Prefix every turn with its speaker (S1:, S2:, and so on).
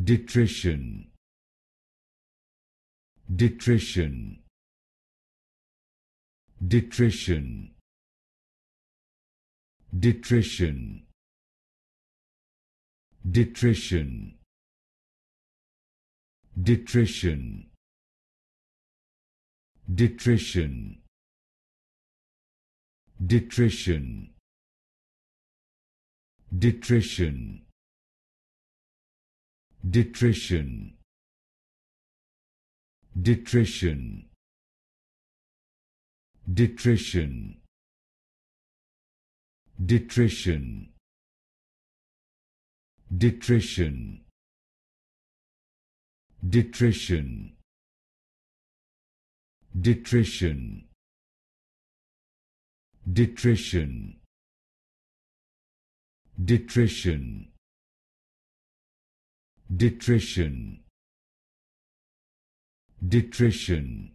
S1: Detrition. Detrition. Detrition. Detrition. Detrition. Detrition. Detrition. Detrition. Detrition. Detrition. Detrition. Detrition. Detrition. Detrition. Detrition. Detrition. Detrition. Detrition Detrition. Detrition.